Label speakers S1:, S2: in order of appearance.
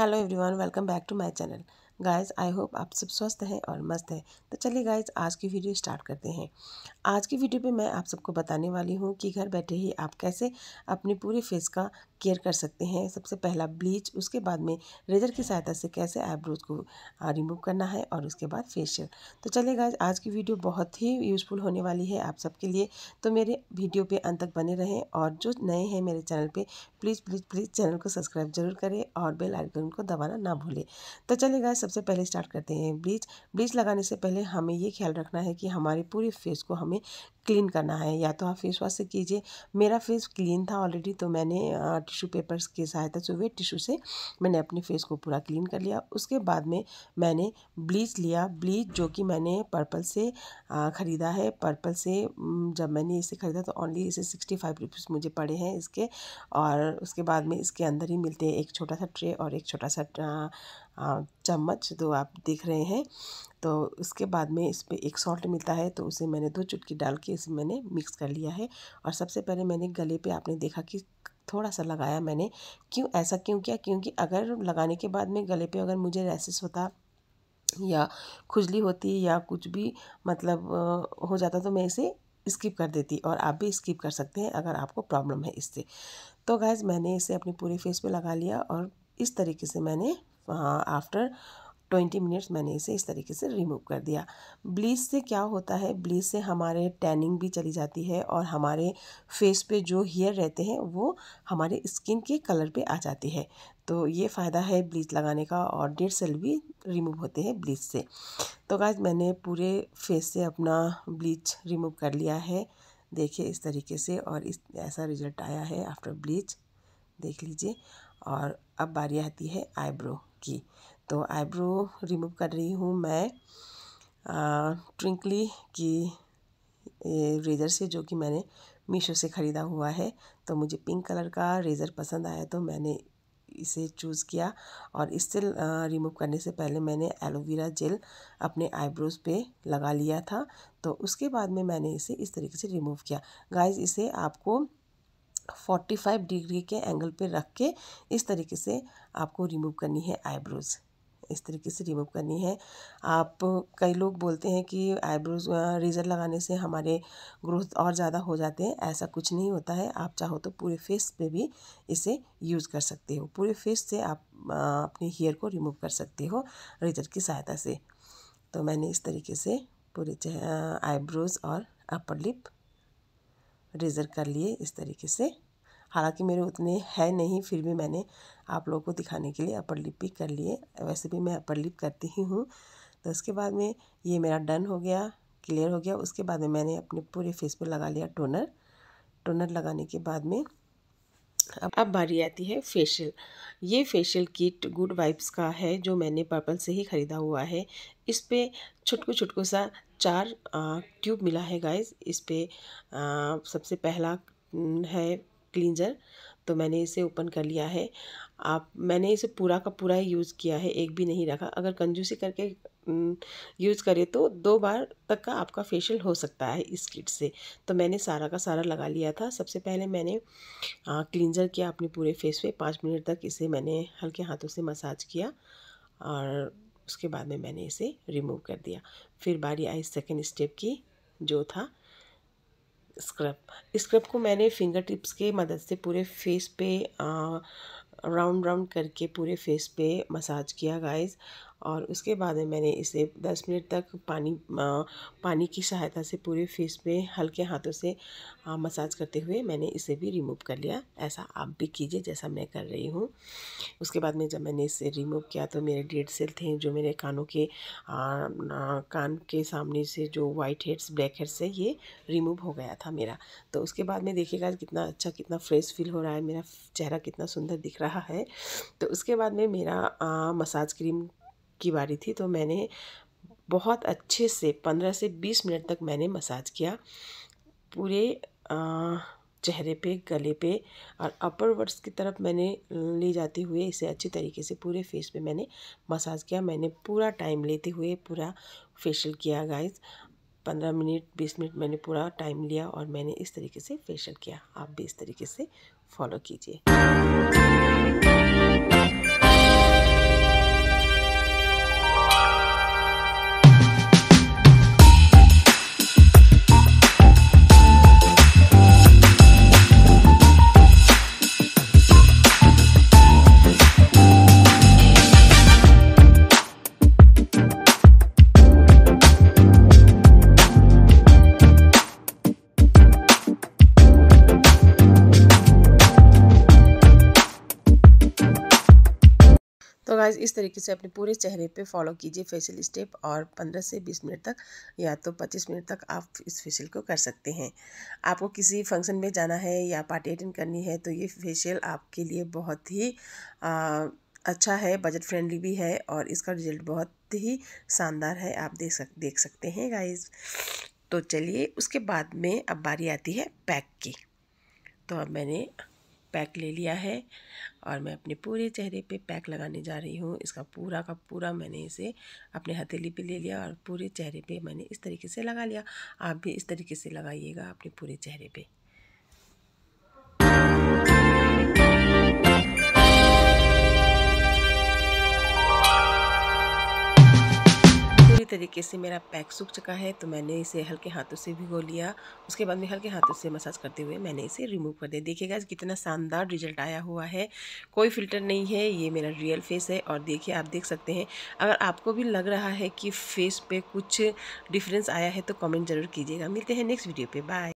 S1: hello everyone welcome back to my channel guys I hope आप सब स्वस्थ हैं और मस्त हैं तो चलिए गाइस आज की वीडियो स्टार्ट करते हैं आज की वीडियो पे मैं आप सबको बताने वाली हूँ कि घर बैठे ही आप कैसे अपने पूरे फेस का केयर कर सकते हैं सबसे पहला ब्लीच उसके बाद में रेजर की सहायता से कैसे आईब्रोज को रिमूव करना है और उसके बाद फेशियल तो चलेगा आज की वीडियो बहुत ही यूज़फुल होने वाली है आप सबके लिए तो मेरे वीडियो पे अंत तक बने रहें और जो नए हैं मेरे चैनल पे प्लीज़ प्लीज़ प्लीज़ चैनल को सब्सक्राइब जरूर करें और बेल आइकन को दबाना ना भूलें तो चलेगा सबसे पहले स्टार्ट करते हैं ब्लीच ब्लीच लगाने से पहले हमें ये ख्याल रखना है कि हमारे पूरे फेस को हमें क्लीन करना है या तो आप फेस वॉश से कीजिए मेरा फेस क्लीन था ऑलरेडी तो मैंने टिश्यू पेपर्स की सहायता से हुए टिश्यू से मैंने अपने फेस को पूरा क्लीन कर लिया उसके बाद में मैंने ब्लीच लिया ब्लीच जो कि मैंने पर्पल से ख़रीदा है पर्पल से जब मैंने इसे ख़रीदा तो ओनली इसे सिक्सटी फाइव रुपीज़ मुझे पड़े हैं इसके और उसके बाद में इसके अंदर ही मिलते हैं एक छोटा सा ट्रे और एक छोटा सा चम्मच दो आप देख रहे हैं तो उसके बाद में इस पर एक सॉल्ट मिलता है तो उसे मैंने दो चुटकी डाल के इसे मैंने मिक्स कर लिया है और सबसे पहले मैंने गले पे आपने देखा कि थोड़ा सा लगाया मैंने क्यों ऐसा क्यों किया क्योंकि अगर लगाने के बाद में गले पे अगर मुझे रैसेस होता या खुजली होती या कुछ भी मतलब हो जाता तो मैं इसे स्किप कर देती और आप भी स्किप कर सकते हैं अगर आपको प्रॉब्लम है इससे तो गैज़ मैंने इसे अपने पूरे फेस पे लगा लिया और इस तरीके से मैंने आफ्टर ट्वेंटी मिनट्स मैंने इसे इस तरीके से रिमूव कर दिया ब्लीच से क्या होता है ब्लीच से हमारे टैनिंग भी चली जाती है और हमारे फेस पे जो हेयर रहते हैं वो हमारे स्किन के कलर पे आ जाती है तो ये फ़ायदा है ब्लीच लगाने का और डेढ़ सेल भी रिमूव होते हैं ब्लीच से तो गाय मैंने पूरे फेस से अपना ब्लीच रिमूव कर लिया है देखिए इस तरीके से और इस ऐसा रिजल्ट आया है आफ्टर ब्लीच देख लीजिए और अब बारी आती है आईब्रो की तो आईब्रो रिमूव कर रही हूँ मैं ट्विंकली की रेज़र से जो कि मैंने मीशो से ख़रीदा हुआ है तो मुझे पिंक कलर का रेज़र पसंद आया तो मैंने इसे चूज़ किया और इससे रिमूव करने से पहले मैंने एलोवेरा जेल अपने आईब्रोज पे लगा लिया था तो उसके बाद में मैंने इसे इस तरीके से रिमूव किया गाइस इसे आपको 45 डिग्री के एंगल पे रख के इस तरीके से आपको रिमूव करनी है आईब्रोज़ इस तरीके से रिमूव करनी है आप कई लोग बोलते हैं कि आईब्रोज रेज़र लगाने से हमारे ग्रोथ और ज़्यादा हो जाते हैं ऐसा कुछ नहीं होता है आप चाहो तो पूरे फेस पे भी इसे यूज़ कर सकते हो पूरे फेस से आप अपने हेयर को रिमूव कर सकते हो रेज़र की सहायता से तो मैंने इस तरीके से पूरे आईब्रोज़ और अपर लिप रेज़र कर लिए इस तरीके से हालांकि मेरे उतने है नहीं फिर भी मैंने आप लोगों को दिखाने के लिए अपर लिप भी कर लिए वैसे भी मैं अपर लिप करती ही हूँ तो उसके बाद में ये मेरा डन हो गया क्लियर हो गया उसके बाद में मैंने अपने पूरे फेस पर लगा लिया टोनर टोनर लगाने के बाद में अब बारी आती है फेशियल ये फेशियल किट गुड वाइब्स का है जो मैंने पर्पल से ही ख़रीदा हुआ है इस पर छुटकू छुटकू सा चार ट्यूब मिला है गाइस इस पर सबसे पहला है क्लींजर तो मैंने इसे ओपन कर लिया है आप मैंने इसे पूरा का पूरा ही यूज़ किया है एक भी नहीं रखा अगर कंजूसी करके यूज़ करें तो दो बार तक का आपका फेशियल हो सकता है इस किट से तो मैंने सारा का सारा लगा लिया था सबसे पहले मैंने आ, क्लिनजर किया अपने पूरे फेस पे पाँच मिनट तक इसे मैंने हल्के हाथों से मसाज किया और उसके बाद में मैंने इसे रिमूव कर दिया फिर बारी आई सेकेंड स्टेप की जो था स्क्रब स्क्रब को मैंने फिंगर टिप्स के मदद से पूरे फेस पे राउंड राउंड करके पूरे फेस पे मसाज किया गाइस और उसके बाद में मैंने इसे 10 मिनट तक पानी आ, पानी की सहायता से पूरे फेस में हल्के हाथों से आ, मसाज करते हुए मैंने इसे भी रिमूव कर लिया ऐसा आप भी कीजिए जैसा मैं कर रही हूँ उसके बाद में जब मैंने इसे रिमूव किया तो मेरे डेड सेल थे जो मेरे कानों के आ, आ, कान के सामने से जो वाइट हेड्स ब्लैक हेड्स से ये रिमूव हो गया था मेरा तो उसके बाद में देखेगा कितना अच्छा कितना फ्रेश फील हो रहा है मेरा चेहरा कितना सुंदर दिख रहा है तो उसके बाद में मेरा आ, मसाज क्रीम की बारी थी तो मैंने बहुत अच्छे से पंद्रह से बीस मिनट तक मैंने मसाज किया पूरे चेहरे पे गले पे और अपर वर्ड्स की तरफ मैंने ले जाते हुए इसे अच्छे तरीके से पूरे फेस पे मैंने मसाज किया मैंने पूरा टाइम लेते हुए पूरा फेशियल किया गाइस पंद्रह मिनट बीस मिनट मैंने पूरा टाइम लिया और मैंने इस तरीके से फेशियल किया आप भी इस तरीके से फॉलो कीजिए गाइज इस तरीके से अपने पूरे चेहरे पे फॉलो कीजिए फेशियल स्टेप और 15 से 20 मिनट तक या तो 25 मिनट तक आप इस फेशियल को कर सकते हैं आपको किसी फंक्शन में जाना है या पार्टी अटेंड करनी है तो ये फेशियल आपके लिए बहुत ही आ, अच्छा है बजट फ्रेंडली भी है और इसका रिजल्ट बहुत ही शानदार है आप देख सक देख सकते हैं गाइज तो चलिए उसके बाद में अब बारी आती है पैक की तो अब मैंने पैक ले लिया है और मैं अपने पूरे चेहरे पे पैक लगाने जा रही हूँ इसका पूरा का पूरा मैंने इसे अपने हथेली पे ले लिया और पूरे चेहरे पे मैंने इस तरीके से लगा लिया आप भी इस तरीके से लगाइएगा अपने पूरे चेहरे पे तरीके से मेरा पैक सूख चुका है तो मैंने इसे हल्के हाथों से भिगो लिया उसके बाद में हल्के हाथों से मसाज करते हुए मैंने इसे रिमूव कर दिया देखिएगा कितना शानदार रिजल्ट आया हुआ है कोई फिल्टर नहीं है ये मेरा रियल फेस है और देखिए आप देख सकते हैं अगर आपको भी लग रहा है कि फेस पे कुछ डिफरेंस आया है तो कॉमेंट जरूर कीजिएगा मिलते हैं नेक्स्ट वीडियो पर बाय